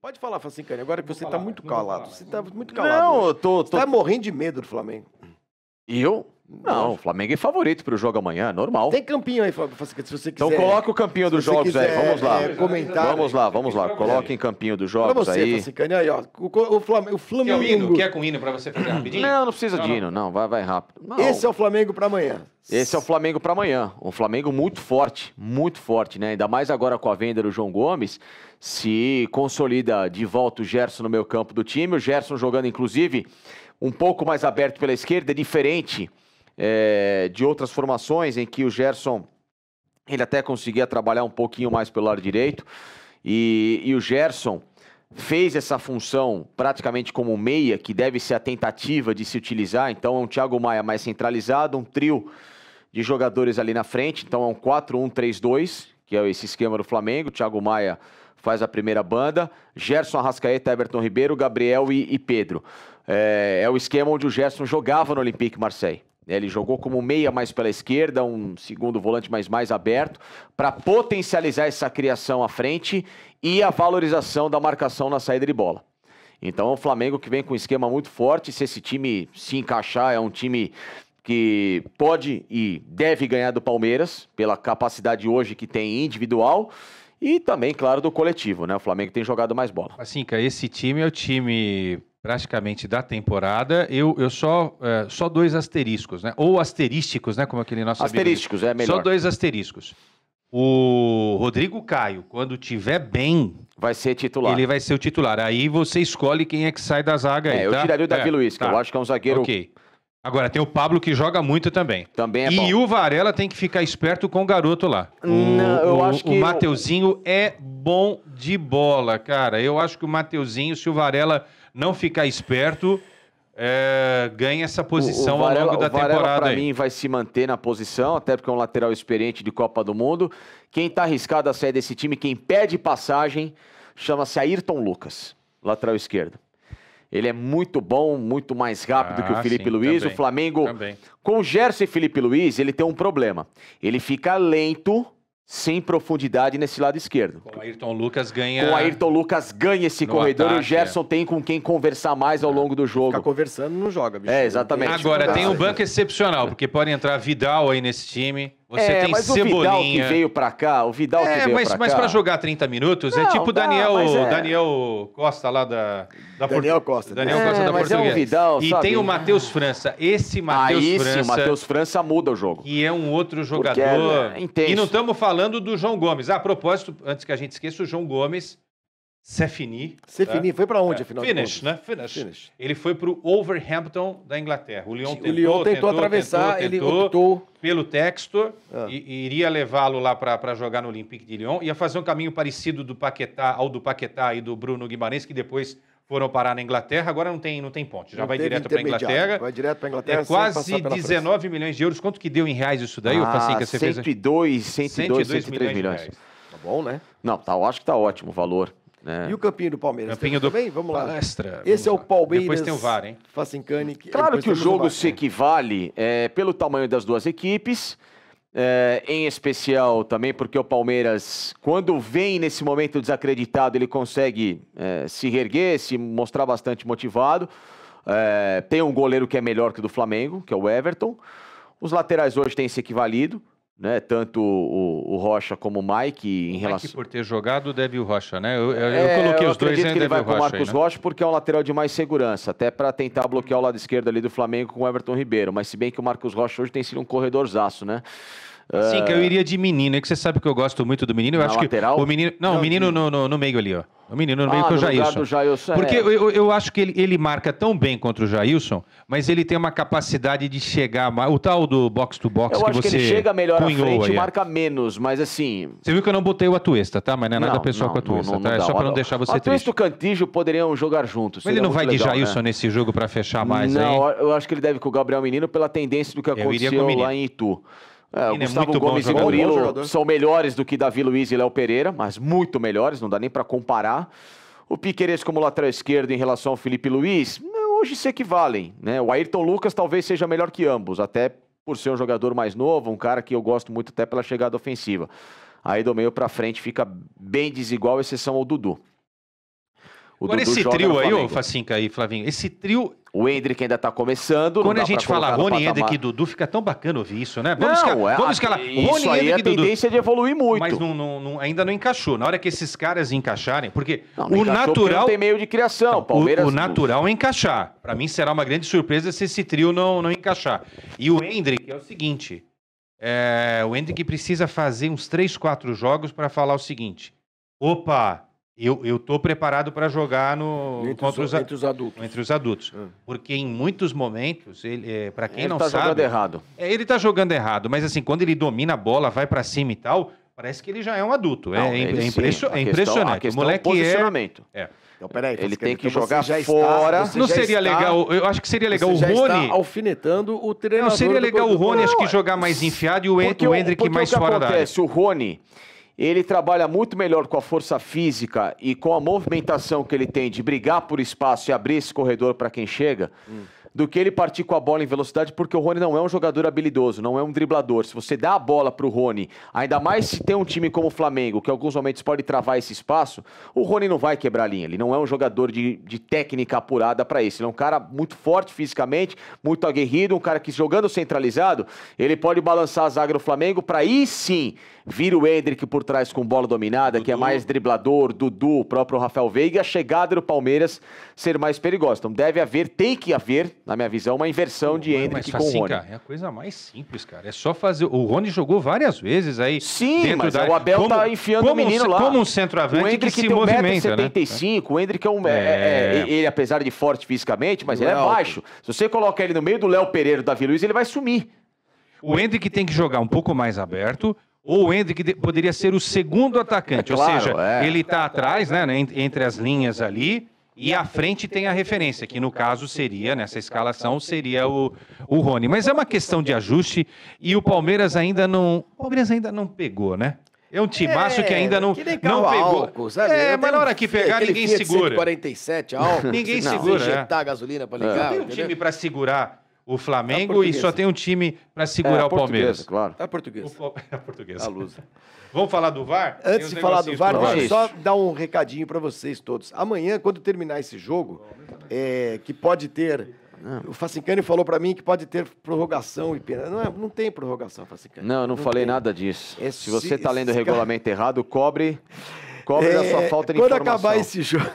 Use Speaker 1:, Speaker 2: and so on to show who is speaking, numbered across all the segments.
Speaker 1: Pode falar, Facincani, agora que você está muito calado. Você está muito calado. Não, eu tô. tô... Você tá morrendo de medo do Flamengo.
Speaker 2: eu? Não, o Flamengo é favorito para o jogo amanhã, é normal. Tem campinho aí, Facincani,
Speaker 1: se você então quiser. Então coloca o campinho dos jogos quiser, aí, vamos lá. É, comentar. Vamos lá, vamos lá.
Speaker 2: em campinho dos jogos pra você, aí.
Speaker 1: Facincani, aí, ó. O, o Flamengo. O Flamengo. Quer, o hino? Quer
Speaker 3: com hino para você fazer rapidinho?
Speaker 1: Não, não precisa não, de hino,
Speaker 2: não. Vai, vai rápido.
Speaker 1: Não. Esse é o Flamengo para amanhã.
Speaker 2: Esse é o Flamengo para amanhã. Um Flamengo muito forte, muito forte, né? Ainda mais agora com a venda do João Gomes. Se consolida de volta o Gerson no meio campo do time. O Gerson jogando, inclusive, um pouco mais aberto pela esquerda, diferente é, de outras formações em que o Gerson ele até conseguia trabalhar um pouquinho mais pelo lado direito. E, e o Gerson fez essa função praticamente como meia, que deve ser a tentativa de se utilizar. Então é um Thiago Maia mais centralizado, um trio de jogadores ali na frente. Então é um 4-1-3-2, que é esse esquema do Flamengo. Thiago Maia faz a primeira banda. Gerson Arrascaeta, Everton Ribeiro, Gabriel e, e Pedro. É, é, o esquema onde o Gerson jogava no Olympique Marseille. Ele jogou como meia mais pela esquerda, um segundo volante mais mais aberto, para potencializar essa criação à frente e a valorização da marcação na saída de bola. Então é o Flamengo que vem com um esquema muito forte. Se esse time se encaixar, é um time que pode e deve ganhar do Palmeiras, pela capacidade hoje que tem individual. E também, claro, do coletivo, né? O Flamengo tem jogado mais bola.
Speaker 3: Assim, esse time é o time praticamente da temporada. Eu, eu só, é, só dois asteriscos, né? Ou asterísticos, né? Como aquele nosso Asterísticos, amigo. é melhor. Só dois asteriscos. O Rodrigo Caio, quando tiver bem, vai ser titular. Ele vai ser o titular. Aí você escolhe quem é que sai da zaga. É, aí, tá? eu tiraria o Davi é, Luiz, que tá. eu
Speaker 2: acho que é um zagueiro
Speaker 3: okay. Agora, tem o Pablo que joga muito também. Também é E bom. o Varela tem que ficar esperto com o garoto lá. Não, o, eu o, acho que... O Mateuzinho é bom de bola, cara. Eu acho que o Mateuzinho, se o Varela não ficar esperto, é, ganha essa posição o, o Varela, ao longo da Varela, temporada. Para mim,
Speaker 2: vai se manter na posição, até porque é um lateral experiente de Copa do Mundo. Quem está arriscado a sair desse time, quem pede passagem, chama-se Ayrton Lucas, lateral esquerdo. Ele é muito bom, muito mais rápido ah, que o ah, Felipe sim, Luiz. Também, o Flamengo, também. com o Gerson e Felipe Luiz, ele tem um problema. Ele fica lento, sem profundidade nesse lado esquerdo. Com
Speaker 3: o Ayrton Lucas ganha. Com o Ayrton Lucas ganha esse corredor ataque, e o Gerson
Speaker 2: é. tem com quem conversar mais ao é. longo do jogo. Ficar conversando não joga, bicho. É, exatamente. Agora, tem um
Speaker 3: banco excepcional, porque pode entrar Vidal aí nesse time. Você é, tem mas Cebolinha. o Vidal que veio
Speaker 2: pra cá, o Vidal é, que veio mas, pra mas cá... É, mas pra jogar 30 minutos é não, é tipo o Daniel, é...
Speaker 3: Daniel Costa lá da... da Daniel Costa. Daniel é, Costa da mas É Vidal, e sabe? tem o
Speaker 2: Matheus França. Esse ah, Matheus França... Aí sim, o Matheus França muda o jogo.
Speaker 3: E é um outro jogador... é, é intenso. E não estamos falando do João Gomes. Ah, a propósito, antes que a gente esqueça, o João Gomes Sefini. Sefini, né? foi para onde, é. afinal? Finish, né? Finish. Finish. Ele foi para o Overhampton da Inglaterra. O Lyon tentou, o Lyon tentou, tentou atravessar, tentou, ele tentou optou pelo texto ah. e, e, iria levá-lo lá para jogar no Olympique de Lyon. Ia fazer um caminho parecido do Paquetá ao do Paquetá e do Bruno Guimarães, que depois foram parar na Inglaterra. Agora não tem, não tem ponte, já não vai direto para a Inglaterra. Vai direto para a Inglaterra. É quase 19 França. milhões de euros. Quanto que deu em reais isso daí? Ah, você 102,
Speaker 2: fez... 102, 102, 103 milhões. milhões. Tá bom, né? Não, tá, eu acho que tá ótimo o valor. Né? E
Speaker 3: o Campinho do
Speaker 1: Palmeiras Campinho do também? Vamos lá. Palestra. Esse Vamos é o Palmeiras. Depois tem o VAR, hein? Facincani. Claro que o jogo o VAR,
Speaker 2: se equivale é, pelo tamanho das duas equipes. É, em especial também porque o Palmeiras, quando vem nesse momento desacreditado, ele consegue é, se reerguer, se mostrar bastante motivado. É, tem um goleiro que é melhor que o do Flamengo, que é o Everton. Os laterais hoje têm se equivalido né? Tanto o, o, Rocha como o Mike em Mike relação.
Speaker 3: Mike por ter jogado deve o Rocha, né? Eu, eu, é, eu coloquei eu os dois em que ele vai com o Marcos aí, né?
Speaker 2: Rocha porque é um lateral de mais segurança, até para tentar bloquear o lado esquerdo ali do Flamengo com o Everton Ribeiro. Mas se bem que o Marcos Rocha hoje tem sido um corredorzaço, né? Sim, uh... que eu
Speaker 3: iria de menino, é que você sabe que eu gosto muito do menino. Eu Na acho lateral? que o menino, não, não o menino no, no, no meio ali, ó. O menino ah, no meio ah, o Jailson. Jailson. É. Porque eu, eu acho que ele, ele marca tão bem contra o Jailson, mas ele tem uma capacidade de chegar. O tal do box to box eu que acho Que ele chega melhor à frente e é.
Speaker 2: marca menos, mas assim.
Speaker 3: Você viu que eu não botei o Atuesta, tá? Mas não é nada não, pessoal não, com o Atuesta, não, tá? é só para não deixar você Atuesta triste. e
Speaker 2: o Cantijo poderiam jogar juntos. Mas ele não vai legal, de Jailson né?
Speaker 3: nesse jogo para fechar
Speaker 2: mais não, aí? Não, eu acho que ele deve com o Gabriel Menino pela tendência do que aconteceu lá em Itu. É, o é Gustavo é Gomes e Murilo são melhores do que Davi Luiz e Léo Pereira, mas muito melhores, não dá nem para comparar. O Piqueires como lateral esquerdo em relação ao Felipe Luiz, hoje se equivalem. Né? O Ayrton Lucas talvez seja melhor que ambos, até por ser um jogador mais novo, um cara que eu gosto muito até pela chegada ofensiva. Aí do meio para frente fica bem desigual, exceção ao Dudu.
Speaker 3: O Agora, Dudu esse trio aí, ô Facinca aí, Flavinho, esse trio. O Hendrick ainda
Speaker 2: tá começando. Quando a gente fala Rony, Hendrick e Dudu,
Speaker 3: fica tão bacana ouvir isso, né? Vamos não, escalar. É, vamos escalar. Isso Rony, aí é Hendrick, é a tendência
Speaker 2: Dudu. de evoluir muito. Mas
Speaker 3: não, não, ainda não encaixou. Na hora que esses caras encaixarem, porque não, o natural. Porque tem
Speaker 2: meio de criação. Então, Palmeiras, o, o natural
Speaker 3: é encaixar. Para mim será uma grande surpresa se esse trio não, não encaixar. E o Hendrick é o seguinte: é, o Hendrick precisa fazer uns 3, 4 jogos para falar o seguinte. Opa, eu estou preparado para jogar no entre contra os, os, entre os adultos. Entre os adultos. Hum. Porque em muitos momentos, ele, é, para quem ele não tá sabe. Ele está jogando errado. É, ele está jogando errado, mas assim, quando ele domina a bola, vai para cima e tal, parece que ele já é um adulto. É, não, é, ele, é, a é questão, impressionante. A é o moleque é- posicionamento. é. Então, peraí, ele tem que, então jogar fora. Está, não seria está, legal, eu acho que seria legal o Rony.
Speaker 1: alfinetando o treinador. Não seria legal o Rony, acho
Speaker 2: que jogar mais enfiado e o, o Hendrick mais fora da área. O que acontece? O Rony ele trabalha muito melhor com a força física e com a movimentação que ele tem de brigar por espaço e abrir esse corredor para quem chega. Hum do que ele partir com a bola em velocidade, porque o Rony não é um jogador habilidoso, não é um driblador. Se você dá a bola para o Rony, ainda mais se tem um time como o Flamengo, que em alguns momentos pode travar esse espaço, o Rony não vai quebrar a linha. Ele não é um jogador de, de técnica apurada para isso. Ele é um cara muito forte fisicamente, muito aguerrido, um cara que jogando centralizado, ele pode balançar a zaga do Flamengo para aí sim vir o Hendrick por trás com bola dominada, Dudu. que é mais driblador, Dudu, o próprio Rafael Veiga, a chegada do Palmeiras ser mais perigosa. Então deve haver, tem que haver, na minha visão, é uma inversão de Hendrick é com assim, o Rony. Cara,
Speaker 3: é a coisa mais simples, cara. É só fazer. O Rony jogou várias vezes aí. Sim, mas da... o Abel como, tá enfiando o menino um, lá. Como um centroavante que se tem movimenta, 75,
Speaker 2: né? O Hendrick é um. É... É, é ele, apesar de forte fisicamente, mas ele é alto. baixo. Se você coloca ele no meio do Léo Pereira e Davi Luiz, ele vai sumir.
Speaker 3: O Hendrick tem que jogar um pouco mais aberto ou o Hendrick poderia ser o segundo atacante. É claro, ou seja, é. ele está atrás, né, entre as linhas ali. E à frente tem a referência, que no caso seria, nessa escalação, seria o, o Rony. Mas é uma questão de ajuste e o Palmeiras ainda não. O Palmeiras ainda não pegou, né? É um timaço é, que ainda não, que não pegou. Álcool, sabe? É, mas na hora que pegar, ninguém segura.
Speaker 1: 147 álcool. ninguém segura. Injetar é. gasolina para ligar. Não tem um time
Speaker 3: para segurar o Flamengo tá e só tem um time para segurar é, o Palmeiras. Claro. Tá é português. O, é português, portuguesa. A luz. Vamos falar do VAR? Antes de falar do VAR, deixa eu só
Speaker 1: dar um recadinho para vocês todos. Amanhã, quando terminar esse jogo, é, que pode ter. O Facicani falou para mim que pode ter prorrogação e pena. Não, é, não tem prorrogação, Facicani. Não, eu não, não falei tem. nada
Speaker 2: disso. Esse, é se você está lendo o regulamento cara... errado, cobre cobre é, a sua é, falta de quando informação. Acabar esse jogo...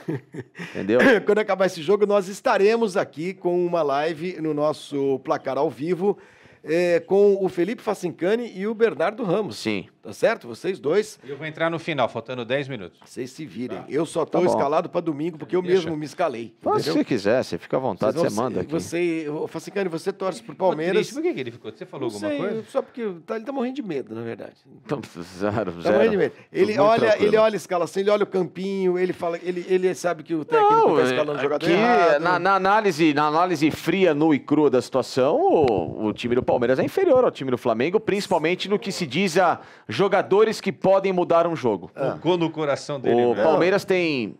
Speaker 2: Entendeu?
Speaker 1: quando acabar esse jogo, nós estaremos aqui com uma live no nosso placar ao vivo é, com o Felipe Facincani e o Bernardo Ramos. Sim. Tá certo? Vocês
Speaker 3: dois. Eu vou entrar no final, faltando 10 minutos. Vocês se virem. Tá. Eu só
Speaker 2: estou tá escalado
Speaker 1: para domingo porque eu Deixa. mesmo me escalei. Faz se você
Speaker 2: quiser, você fica à vontade, você manda aqui.
Speaker 1: Você, Facincani, você torce pro Palmeiras. Triste. Por que, ele ficou? Você falou não alguma sei, coisa? Só porque tá, ele tá morrendo de medo, na verdade. Então, zero, tá zero. Tá morrendo de medo. Ele olha, ele olha a escalação, ele olha o campinho, ele fala, ele, ele sabe que o técnico não, tá é, escalando o jogador. Aqui, na,
Speaker 2: na, análise, na análise fria, nua e crua da situação, o, o time do Palmeiras Palmeiras é inferior ao time do Flamengo, principalmente no que se diz a jogadores que podem mudar um jogo. Ah. Gol no coração dele. O né? Palmeiras tem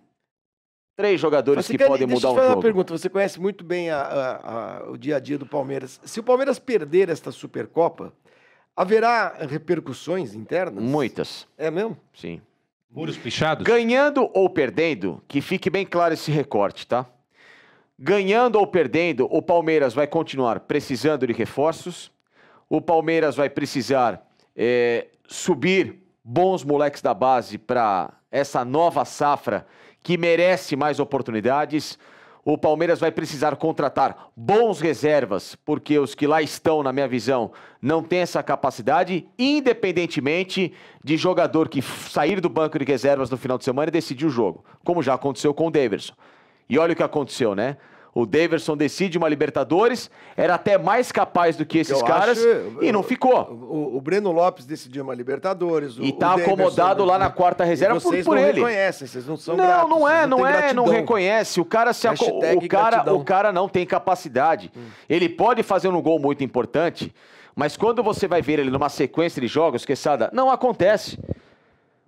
Speaker 2: três jogadores que quer, podem mudar um jogo. Deixa eu te fazer uma
Speaker 1: pergunta. Você conhece muito bem a, a, a, o dia a dia do Palmeiras. Se o Palmeiras perder esta Supercopa, haverá repercussões internas?
Speaker 2: Muitas. É mesmo? Sim. Muros pichados? Ganhando ou perdendo, que fique bem claro esse recorte, tá? ganhando ou perdendo, o Palmeiras vai continuar precisando de reforços. O Palmeiras vai precisar é, subir bons moleques da base para essa nova safra que merece mais oportunidades. O Palmeiras vai precisar contratar bons reservas, porque os que lá estão, na minha visão, não têm essa capacidade, independentemente de jogador que sair do banco de reservas no final de semana e decidir o jogo, como já aconteceu com o Davidson. E olha o que aconteceu, né? O Daverson decide uma Libertadores, era até mais capaz do que esses eu caras acho, e não ficou.
Speaker 1: O, o, Breno Lopes decidiu uma Libertadores. O, e tá acomodado lá na quarta reserva por, por ele. Vocês não reconhecem, vocês não são Não, gratos, não é, não, não é, gratidão. não
Speaker 2: reconhece. O cara se aco... o cara, gratidão. o cara não tem capacidade. Hum. Ele pode fazer um gol muito importante, mas quando você vai ver ele numa sequência de jogos, Quesada, não acontece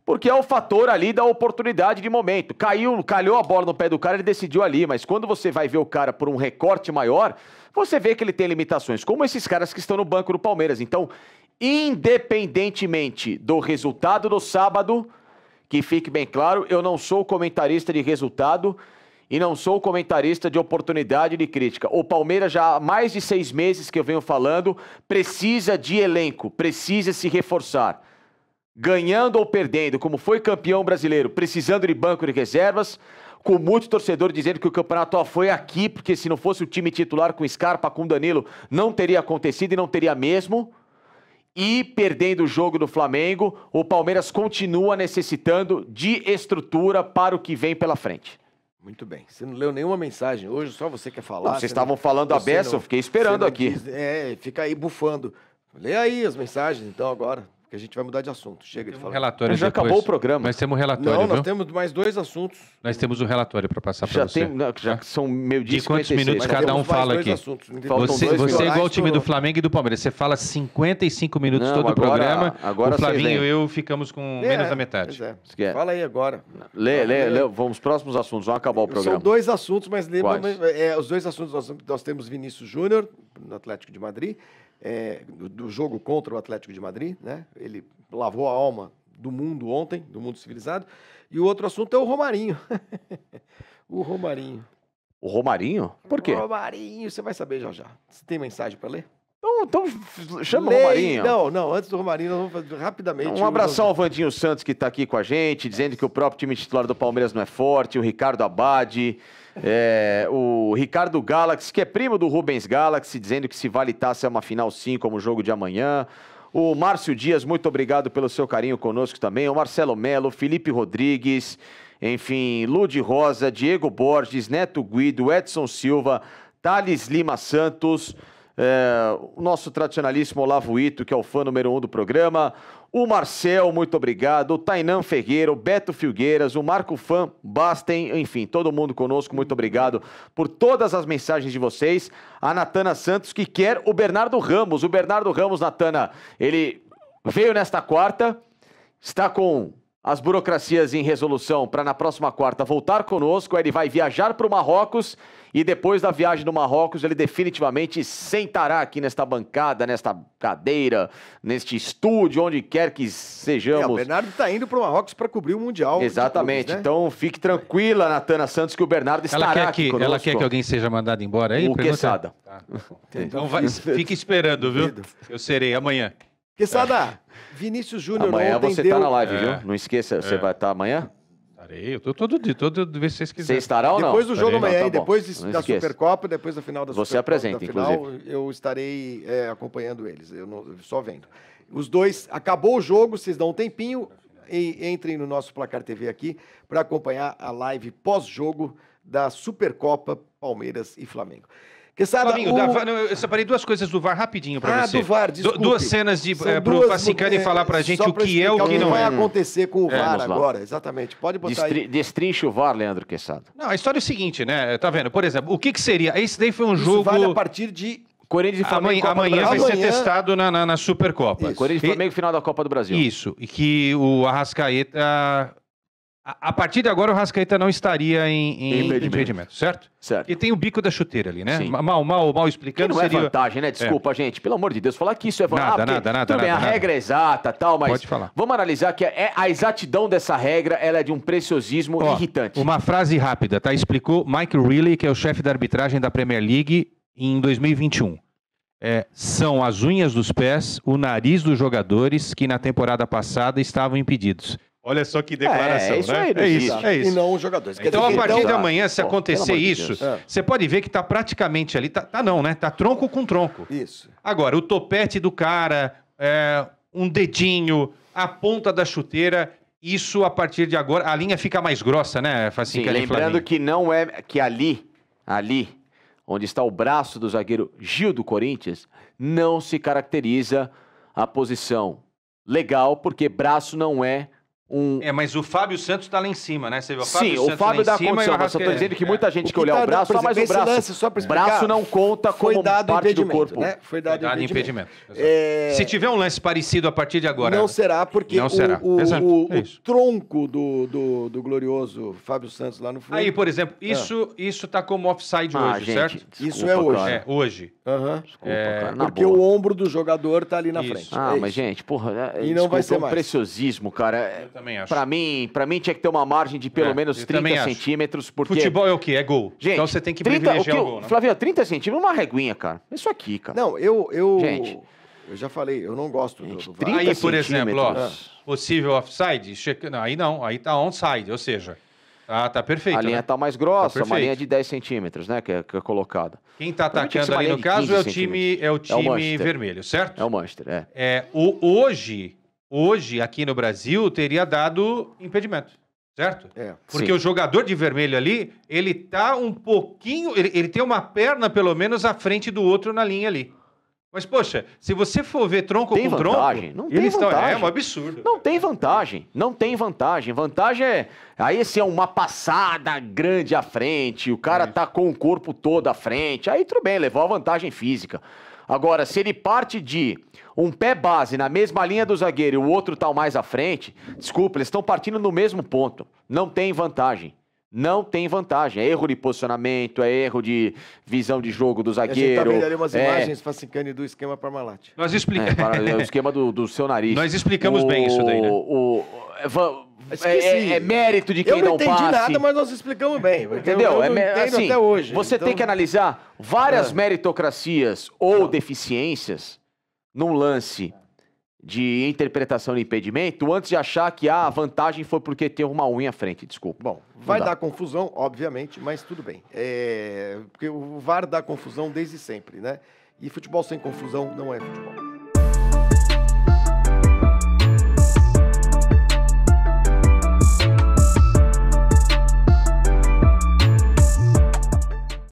Speaker 2: porque é o fator ali da oportunidade de momento. Caiu, calhou a bola no pé do cara, ele decidiu ali, mas quando você vai ver o cara por um recorte maior, você vê que ele tem limitações, como esses caras que estão no banco do Palmeiras. Então, independentemente do resultado do sábado, que fique bem claro, eu não sou comentarista de resultado e não sou comentarista de oportunidade de crítica. O Palmeiras, já há mais de seis meses que eu venho falando, precisa de elenco, precisa se reforçar ganhando ou perdendo, como foi campeão brasileiro, precisando de banco de reservas, com muito torcedor dizendo que o campeonato foi aqui, porque se não fosse o time titular com Scarpa, com Danilo, não teria acontecido e não teria mesmo. E perdendo o jogo do Flamengo, o Palmeiras continua necessitando de estrutura para o que vem pela frente.
Speaker 1: Muito bem. Você não leu nenhuma mensagem. Hoje só você quer falar. vocês estavam falando a beça, eu fiquei esperando aqui. Diz, é, fica aí bufando. Lê aí as mensagens então agora que a gente vai mudar de assunto. Chega
Speaker 3: de falar. Relatório já depois. acabou o programa. Nós temos um relatório. Não, nós viu? temos
Speaker 1: mais dois assuntos.
Speaker 3: Nós temos o um relatório para passar para você. Tem, não, já tá? que são meio dia. E quantos minutos cada um fala aqui? Assuntos, você, você é igual o time do Flamengo e do Palmeiras. Você fala 55 minutos não, todo agora, o programa. Agora o Flavinho e eu ficamos com
Speaker 2: é, menos da metade. É. é. Fala aí agora. Lê, lê, lê, lê. Vamos próximos assuntos. Vamos acabar o programa. São dois assuntos, mas lembra.
Speaker 1: é, os dois assuntos nós, nós temos Vinícius Júnior, no Atlético de Madrid é, do jogo contra o Atlético de Madrid, né? Ele lavou a alma do mundo ontem, do mundo civilizado. E o outro assunto é o Romarinho. o Romarinho. O
Speaker 2: Romarinho? Por quê? O
Speaker 1: Romarinho, você vai saber já já. Você tem mensagem para
Speaker 2: ler? Então, então chama Lei... o Romarinho. Não,
Speaker 1: não, antes do Romarinho, nós vamos fazer rapidamente. Um abração
Speaker 2: vamos... ao Vandinho Santos, que está aqui com a gente, dizendo que o próprio time titular do Palmeiras não é forte, o Ricardo Abade. É, o Ricardo Galaxy, que é primo do Rubens Galaxy, dizendo que se valitasse é uma final sim, como o jogo de amanhã. O Márcio Dias, muito obrigado pelo seu carinho conosco também. O Marcelo Melo, Felipe Rodrigues, enfim, Lude Rosa, Diego Borges, Neto Guido, Edson Silva, Thales Lima Santos, é, o nosso tradicionalíssimo Olavo Ito, que é o fã número um do programa, o Marcel, muito obrigado, o Tainan Ferreira, o Beto Filgueiras, o Marco Fã, Bastem, enfim, todo mundo conosco, muito obrigado por todas as mensagens de vocês. A Natana Santos, que quer o Bernardo Ramos. O Bernardo Ramos, Natana, ele veio nesta quarta, está com as burocracias em resolução para na próxima quarta voltar conosco. Ele vai viajar para o Marrocos e depois da viagem do Marrocos ele definitivamente sentará aqui nesta bancada, nesta cadeira, neste estúdio, onde quer que sejamos. É, o Bernardo está indo para o Marrocos para cobrir o Mundial. Exatamente. Clubes, né? Então fique tranquila, Natana Santos, que o Bernardo estará ela quer aqui Ela quer que
Speaker 3: alguém seja mandado embora aí? É o que é Tá. Então vai, fique esperando, viu? Eu serei amanhã.
Speaker 2: Quesada, é. Vinícius Júnior Amanhã você está tá na live, viu? É. Não esqueça, você é. vai estar tá amanhã? Estarei, eu tô todo dia, todo dia, se vocês quiserem. Você estará ou não? Depois do jogo estarei. amanhã, tá não, tá depois da Supercopa,
Speaker 1: depois da final da Supercopa. Você Supercopa, apresenta, final, inclusive. Eu estarei é, acompanhando eles, eu, não, só vendo. Os dois, acabou o jogo, vocês dão um tempinho e entrem no nosso Placar TV aqui para acompanhar a live pós-jogo da Supercopa Palmeiras e Flamengo. Quesada, Flavinho, o... VAR,
Speaker 3: eu separei duas coisas do VAR rapidinho
Speaker 1: para ah, você. Ah, do VAR, desculpe. duas cenas de, é, eh, para o Vassicani é, falar para a gente o que é o que não
Speaker 2: é. O que vai acontecer com o é, VAR agora, exatamente. Pode botar Destri aí. Destrinche o VAR, Leandro Quesada.
Speaker 3: Não, a história é o seguinte, né? Tá vendo? Por exemplo, o que, que seria... Esse daí foi um Isso jogo... vale a partir de Corinthians e Flamengo. Amanhã, amanhã vai ser testado na, na, na Supercopa. Isso. Corinthians e
Speaker 2: Flamengo, final da Copa do Brasil.
Speaker 3: Isso. E que o Arrascaeta a, partir de agora o Rascaeta não estaria em, em impedimento. impedimento. certo? Certo. E tem o bico da chuteira ali, né? Sim. Mal, mal, mal explicando. Que não é seria... é vantagem, né? É. Desculpa,
Speaker 2: é. gente. Pelo amor de Deus, falar que isso é vantagem. Nada, ah, nada, nada. Tudo bem, nada, a regra nada. é exata tal, mas. Pode falar. Vamos analisar que é, a exatidão dessa regra ela é de um preciosismo Ó, irritante. Uma
Speaker 3: frase rápida, tá? Explicou Mike Reilly, que é o chefe da arbitragem da Premier League, em 2021. É, são as unhas dos pés, o nariz dos jogadores que na temporada passada estavam impedidos. Olha só que declaração, é, é isso né? Aí, é isso, é isso. E não os jogadores. Então, dizer, a partir então, de tá amanhã, se pô, acontecer isso, de é. você pode ver que está praticamente ali, tá, tá, não, né? Tá tronco com tronco. Isso. Agora, o topete do cara, é, um dedinho, a ponta da chuteira, isso a partir de agora, a linha fica mais grossa, né, Facinca? lembrando
Speaker 2: que não é, que ali, ali, onde está o braço do zagueiro Gil do Corinthians, não se caracteriza a posição legal, porque braço não é um...
Speaker 3: É, mas o Fábio Santos tá lá em cima, né? Você viu? O Fábio Sim, Santos o Fábio dá condição, mas eu tô dizendo que muita gente é. então o que, que olhar o braço, só mais o braço. Lance, só pra braço não
Speaker 2: conta como parte do corpo. Né?
Speaker 3: Foi dado, foi dado impedimento. impedimento. É... Se tiver um lance parecido a partir de agora... Não será, porque não o, será. O, o, é
Speaker 1: o, tronco do, do, do, glorioso Fábio Santos lá no fundo... Aí, por exemplo, ah. isso,
Speaker 3: é. isso tá como offside
Speaker 2: ah, hoje, gente, certo? Desculpa, isso é hoje. Cara. É, hoje.
Speaker 3: Uhum. Desculpa, é,
Speaker 2: cara, Porque o ombro do jogador tá ali na frente. Ah, é mas gente, porra... E não vai ser mais. preciosismo, cara também acho. Para mim, para mim tinha que ter uma margem de pelo é, menos 30 centímetros, porque... Futebol é o quê? É gol. Então Gente, então você tem que 30, privilegiar o, que, o gol, né? Flavio, 30 centímetros é uma reguinha, cara. Isso aqui, cara. Não,
Speaker 1: eu... eu... Gente... Eu já falei, eu não gosto Gente, do, do Aí, por exemplo, ó, é.
Speaker 3: possível offside, checa... não, aí não, aí tá onside, ou seja, ah, tá perfeito. A linha né? tá mais
Speaker 2: grossa, tá uma linha de 10 centímetros, né? Que é, que é colocada.
Speaker 3: Quem tá atacando ali no caso é o time, é o time é o vermelho, certo? É o Manchester, é. é o, hoje, hoje, aqui no Brasil, teria dado impedimento. Certo? É, Porque sim. o jogador de vermelho ali, ele tá um pouquinho. Ele, ele tem uma perna, pelo menos, à frente do outro na linha ali. Mas, poxa, se você for ver tronco tem com vantagem. tronco... Não tem é vantagem. É um
Speaker 2: absurdo. Não tem vantagem. Não tem vantagem. Vantagem é... Aí, se é uma passada grande à frente, o cara é tá com o corpo todo à frente, aí tudo bem, levou a vantagem física. Agora, se ele parte de um pé base na mesma linha do zagueiro e o outro tal tá mais à frente, desculpa, eles estão partindo no mesmo ponto. Não tem vantagem. Não tem vantagem. É erro de posicionamento, é erro de visão de jogo do zagueiro. A gente tá vendo ali umas é... imagens,
Speaker 1: Facicane, do esquema Parmalat.
Speaker 2: Nós explicamos. É, para... É o esquema do, do seu nariz. Nós explicamos o... bem isso daí, né? O, é, é, é, mérito de quem eu não, não entendi passe. nada,
Speaker 1: mas nós explicamos bem. Entendeu? Eu, eu é, assim, até hoje. Você então... tem que
Speaker 2: analisar várias é. meritocracias ou não. deficiências num lance de interpretação de impedimento antes de achar que ah, a vantagem foi porque teve uma unha à frente, desculpa. Bom,
Speaker 1: vai dar confusão, obviamente, mas tudo bem. É... Porque o VAR dá confusão desde sempre, né? E futebol sem confusão não é futebol.